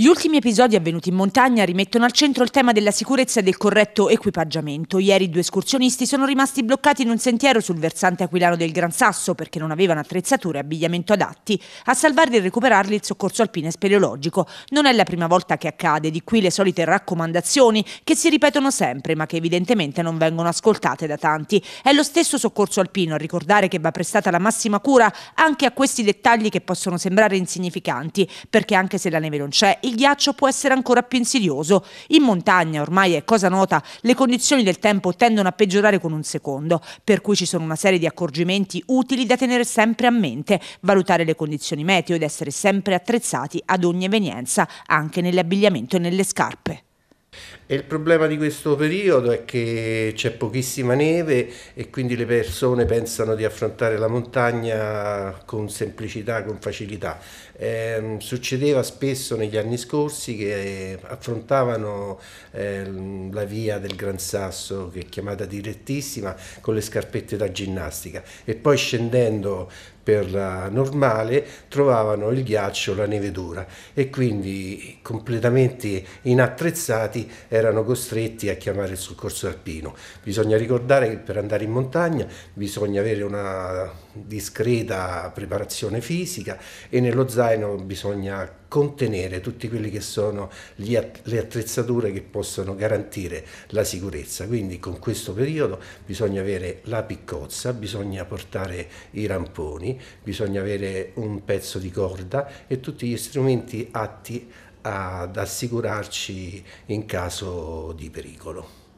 Gli ultimi episodi avvenuti in montagna rimettono al centro il tema della sicurezza e del corretto equipaggiamento. Ieri due escursionisti sono rimasti bloccati in un sentiero sul versante aquilano del Gran Sasso perché non avevano attrezzature e abbigliamento adatti. A salvarli e recuperarli il soccorso alpino e speleologico. Non è la prima volta che accade, di qui le solite raccomandazioni che si ripetono sempre ma che evidentemente non vengono ascoltate da tanti. È lo stesso soccorso alpino a ricordare che va prestata la massima cura anche a questi dettagli che possono sembrare insignificanti, perché anche se la neve non c'è, il ghiaccio può essere ancora più insidioso. In montagna, ormai è cosa nota, le condizioni del tempo tendono a peggiorare con un secondo, per cui ci sono una serie di accorgimenti utili da tenere sempre a mente, valutare le condizioni meteo ed essere sempre attrezzati ad ogni evenienza, anche nell'abbigliamento e nelle scarpe. E il problema di questo periodo è che c'è pochissima neve e quindi le persone pensano di affrontare la montagna con semplicità, con facilità. Eh, succedeva spesso negli anni scorsi che eh, affrontavano eh, la via del Gran Sasso, che è chiamata direttissima, con le scarpette da ginnastica e poi scendendo per la normale trovavano il ghiaccio, la neve dura e quindi completamente inattrezzati. eh, erano costretti a chiamare il soccorso alpino. Bisogna ricordare che per andare in montagna bisogna avere una discreta preparazione fisica e nello zaino bisogna contenere tutte quelle che sono le attrezzature che possono garantire la sicurezza. Quindi con questo periodo bisogna avere la piccozza, bisogna portare i ramponi, bisogna avere un pezzo di corda e tutti gli strumenti atti ad assicurarci in caso di pericolo.